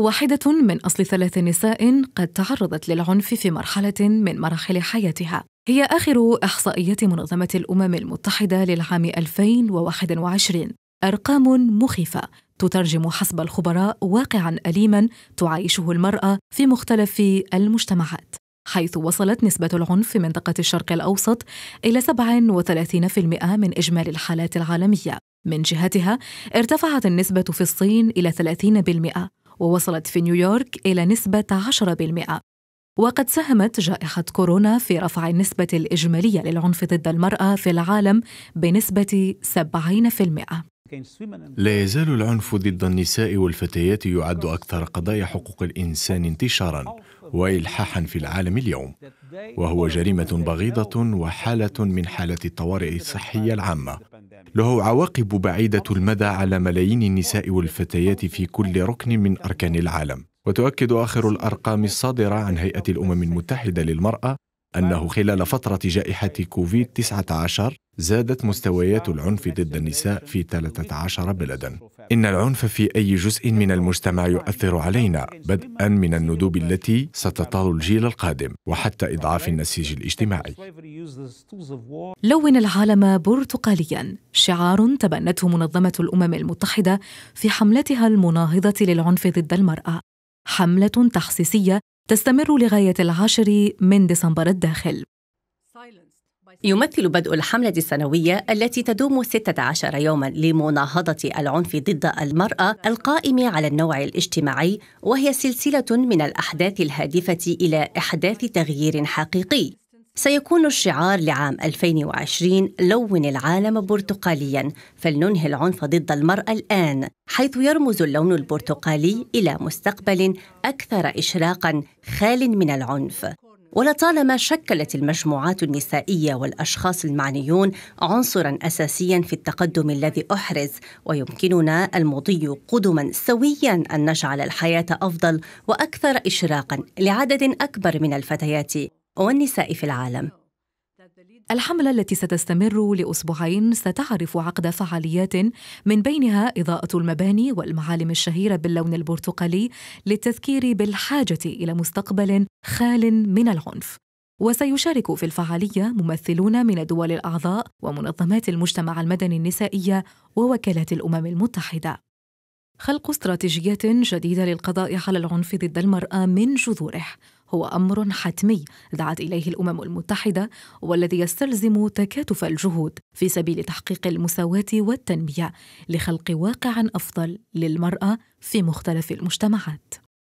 واحدة من أصل ثلاث نساء قد تعرضت للعنف في مرحلة من مراحل حياتها هي آخر إحصائيات منظمة الأمم المتحدة للعام 2021 أرقام مخيفة تترجم حسب الخبراء واقعا أليما تعايشه المرأة في مختلف المجتمعات حيث وصلت نسبة العنف في منطقة الشرق الأوسط إلى 37% من إجمالي الحالات العالمية من جهتها ارتفعت النسبة في الصين إلى 30% ووصلت في نيويورك إلى نسبة 10% وقد ساهمت جائحة كورونا في رفع النسبة الإجمالية للعنف ضد المرأة في العالم بنسبة 70%. لا يزال العنف ضد النساء والفتيات يعد أكثر قضايا حقوق الإنسان انتشارا وإلحاحا في العالم اليوم وهو جريمة بغيضة وحالة من حالات الطوارئ الصحية العامة له عواقب بعيدة المدى على ملايين النساء والفتيات في كل ركن من أركان العالم وتؤكد آخر الأرقام الصادرة عن هيئة الأمم المتحدة للمرأة أنه خلال فترة جائحة كوفيد-19 زادت مستويات العنف ضد النساء في 13 بلدا إن العنف في أي جزء من المجتمع يؤثر علينا بدءا من الندوب التي ستطال الجيل القادم وحتى إضعاف النسيج الاجتماعي لون العالم برتقاليا شعار تبنته منظمة الأمم المتحدة في حملتها المناهضة للعنف ضد المرأة حملة تحسيسية تستمر لغاية العاشر من ديسمبر الداخل يمثل بدء الحملة السنوية التي تدوم 16 يوما لمناهضة العنف ضد المرأة القائم على النوع الاجتماعي وهي سلسلة من الأحداث الهادفة إلى إحداث تغيير حقيقي سيكون الشعار لعام 2020 لون العالم برتقاليا فلننهي العنف ضد المرأة الآن حيث يرمز اللون البرتقالي إلى مستقبل أكثر إشراقا خال من العنف ولطالما شكلت المجموعات النسائيه والاشخاص المعنيون عنصرا اساسيا في التقدم الذي احرز ويمكننا المضي قدما سويا ان نجعل الحياه افضل واكثر اشراقا لعدد اكبر من الفتيات والنساء في العالم الحملة التي ستستمر لأسبوعين ستعرف عقد فعاليات من بينها إضاءة المباني والمعالم الشهيرة باللون البرتقالي للتذكير بالحاجة إلى مستقبل خال من العنف. وسيشارك في الفعالية ممثلون من الدول الأعضاء ومنظمات المجتمع المدني النسائية ووكالات الأمم المتحدة. خلق استراتيجيات جديدة للقضاء على العنف ضد المرأة من جذوره هو امر حتمي دعت اليه الامم المتحده والذي يستلزم تكاتف الجهود في سبيل تحقيق المساواه والتنميه لخلق واقع افضل للمراه في مختلف المجتمعات